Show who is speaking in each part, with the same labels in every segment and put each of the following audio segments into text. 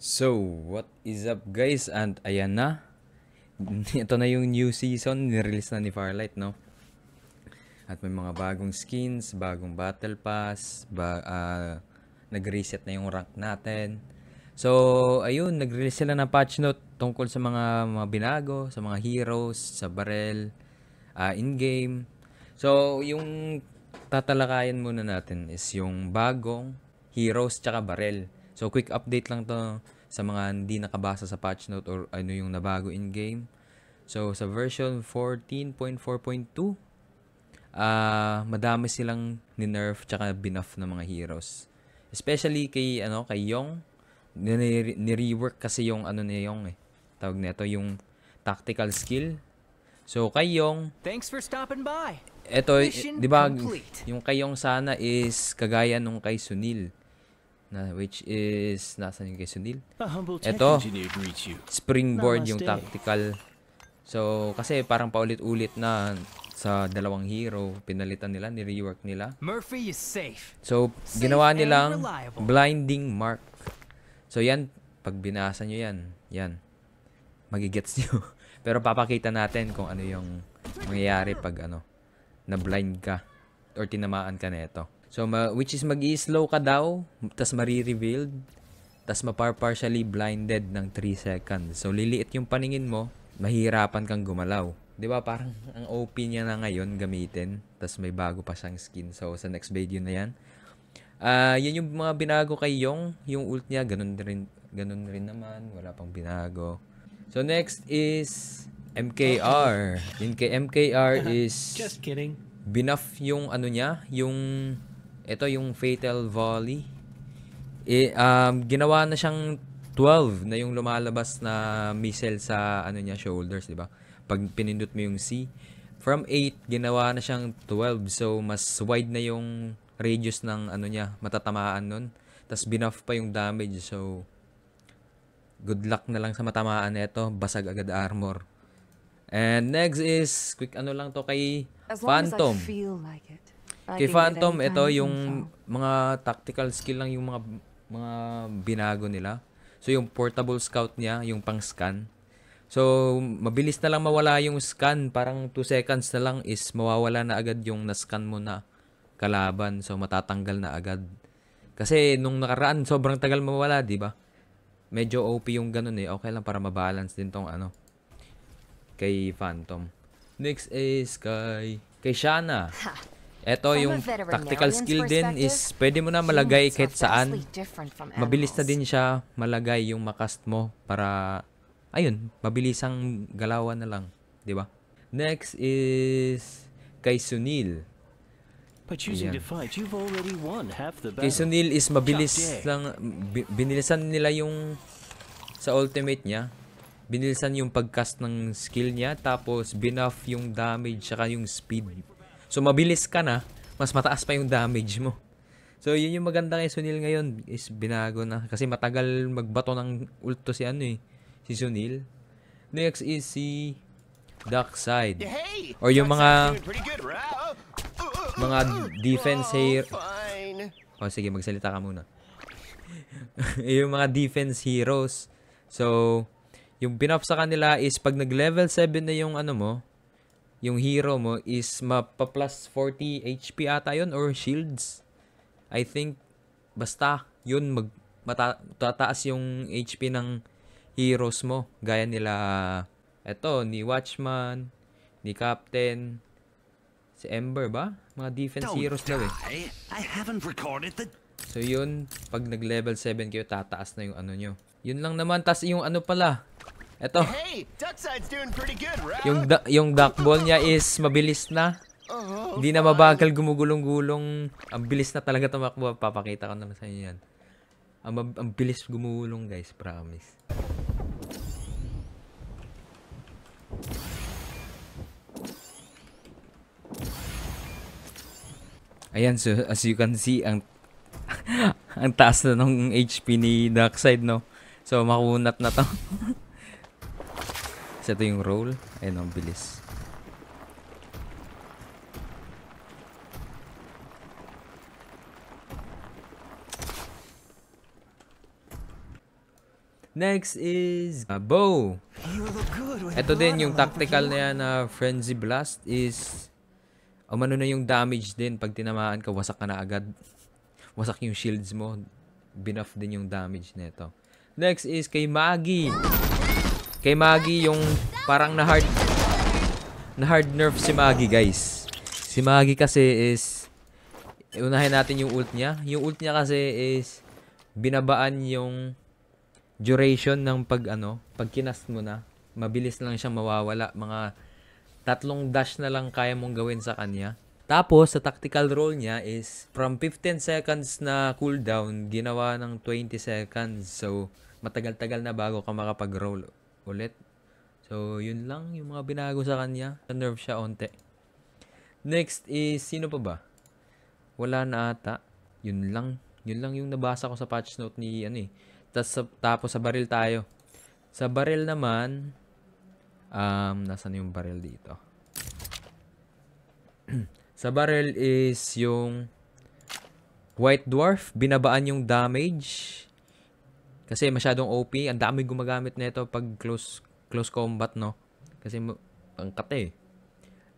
Speaker 1: So, what is up guys? And ayan na. Ito na yung new season. Nirelease na ni Farlight, no? At may mga bagong skins, bagong battle pass, ba uh, nag-reset na yung rank natin. So, ayun, nag-release sila ng patch note tungkol sa mga, mga binago, sa mga heroes, sa barrel, uh, in-game. So, yung tatalakayan muna natin is yung bagong heroes tsaka barrel. So quick update lang to sa mga hindi nakabasa sa patch note or ano yung nabago in game. So sa version 14.4.2 uh, ah, madami silang ni-nerf tsaka binuff ng mga heroes. Especially kay ano kay Yong ni-rework kasi yung ano ni Yong eh. Tawag nito yung tactical skill. So kay Yong, thanks for stopping by. Ito, 'di ba, yung kay Yong sana is kagaya nung kay Sunil na which is nasa yung Quezonil. Ito, springboard yung tactical. So, kasi parang paulit-ulit na sa dalawang hero, pinalitan nila, ni-rework nila. Murphy is safe. So, ginawa nilang blinding mark. So, yan, pag binasa nyo yan, yan, magigets nyo. Pero papakita natin kung ano yung mangyayari pag ano, na blind ka or tinamaan ka na ito. So, ma- which is mag slow ka daw, tas marirevealed, tas mapar partially blinded ng 3 seconds. So, liliit yung paningin mo, mahirapan kang gumalaw. 'Di ba parang ang OP niya na ngayon gamitin, tas may bago pa siyang skin. So, sa next video na 'yan. Ah, uh, 'yun yung mga binago kay Yong, yung ult niya ganun rin ganun rin naman, wala pang binago. So next is MKR. Yung kay MKR is Just kidding. Binuff yung ano niya, yung ito yung Fatal Volley. I, um, ginawa na siyang 12 na yung lumalabas na missile sa ano niya shoulders, 'di ba? Pag pinindot mo yung C, from 8 ginawa na siyang 12. So mas wide na yung radius ng ano niya, matatamaan nun. Tapos binuff pa yung damage. So good luck na lang sa matamaan nito, basag agad armor. And next is quick ano lang to kay Phantom. As long As I feel like it. Kay Phantom, ito yung mga tactical skill lang yung mga mga binago nila. So yung portable scout niya, yung pang-scan. So mabilis na lang mawala yung scan, parang 2 seconds na lang is mawawala na agad yung na-scan mo na kalaban. So matatanggal na agad. Kasi nung nakaraan sobrang tagal mawala, 'di ba? Medyo OP yung ganun eh. Okay lang para mabalance din tong ano kay Phantom. Next is kay kay Shana. Ito yung tactical skill din is pwede mo na malagay kahit saan. Mabilis na din siya malagay yung makast mo para ayun, mabilisang galawan na lang, 'di ba? Next is kay Sunil. By choosing to fight, you've already won half the battle. Kay Sunil is mabilis lang binilisan nila yung sa ultimate niya. Binilisan yung pagcast ng skill niya tapos binuff yung damage saka yung speed So, mabilis ka na, mas mataas pa yung damage mo. So, yun yung maganda kay Sunil ngayon is binago na. Kasi matagal magbato ng ulto si ano eh, si Sunil. Next is si Darkseid. Or yung mga mga defense oh, hero. Oh, sige, magsalita ka muna. yung mga defense heroes. So, yung binapsa kanila is pag nag-level 7 na yung ano mo, yung hero mo is mapa-plus 40 HP ata yun or shields. I think, basta, yun, mag, tataas yung HP ng heroes mo. Gaya nila, eto, ni Watchman, ni Captain, si Ember ba? Mga defense Don't heroes daw eh. I haven't recorded the... So yun, pag nag-level 7 kayo, tataas na yung ano nyo. Yun lang naman, tas yung ano pala, ito. Yung, da yung duckball niya is mabilis na. Oh, Hindi na mabagal gumugulong-gulong. Ang bilis na talaga tumakbo. Papakita ko naman sa inyo yan. Ang, ang bilis gumulong guys. Promise. Ayan, so as you can see, ang ang taas na nung HP ni Darkseid, no? So, makunat na to. ito yung roll. Ayun, ang bilis. Next is uh, bow. Ito din yung tactical niya na frenzy blast is umano oh, na yung damage din pag tinamaan ka wasak ka na agad. Wasak yung shields mo. Binuff din yung damage nito. Next is kay Maggie. Kay Maggie, yung parang na-hard na-hard nerf si Maggie, guys. Si Maggie kasi is unahin natin yung ult niya. Yung ult niya kasi is binabaan yung duration ng pag ano, pag kinast mo na, mabilis lang siyang mawawala. Mga tatlong dash na lang kaya mong gawin sa kanya. Tapos, sa tactical role niya is from 15 seconds na cooldown, ginawa ng 20 seconds. So, matagal-tagal na bago ka makapag-roll ulit. So, yun lang yung mga binago sa kanya. Nerve siya onte. Next is, sino pa ba? Wala na ata. Yun lang. Yun lang yung nabasa ko sa patch note ni, ano eh. Tapos, tapos sa baril tayo. Sa baril naman, um, nasan yung baril dito? sa baril is yung White Dwarf, binabaan yung damage. Kasi masyadong OP, ang dami gumagamit nito pag close close combat, no? Kasi ang kate eh.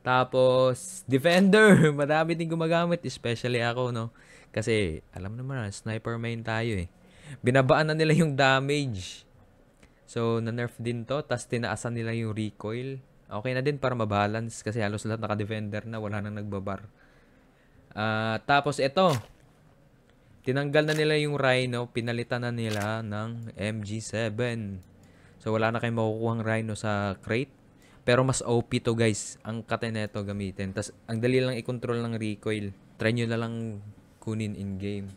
Speaker 1: Tapos, Defender, madami din gumagamit, especially ako, no? Kasi, alam naman, ah, sniper main tayo eh. Binabaan na nila yung damage. So, na-nerf din to, tapos tinaasan nila yung recoil. Okay na din para mabalance kasi halos lahat naka-defender na, wala nang nagbabar. Uh, tapos, ito, Tinanggal na nila yung Rhino, pinalitan na nila ng MG7. So wala na kayong makukuhang Rhino sa crate. Pero mas OP to guys, ang kate neto gamitin. Tas ang dali lang i-control ng recoil. Try nyo na lang kunin in-game.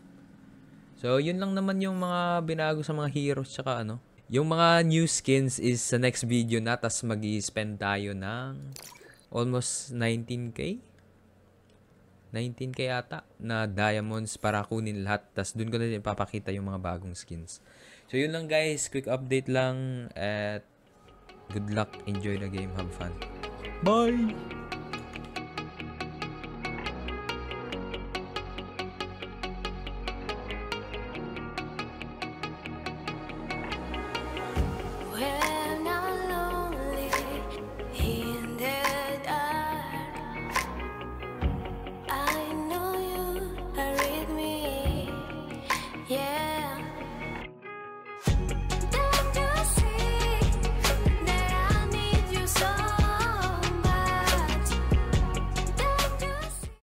Speaker 1: So yun lang naman yung mga binago sa mga heroes tsaka ano. Yung mga new skins is sa next video na tas mag spend tayo ng almost 19k 19 kaya ata na diamonds para kunin lahat. Tapos doon ko na din papakita yung mga bagong skins. So yun lang guys, quick update lang at good luck, enjoy the game, have fun. Bye!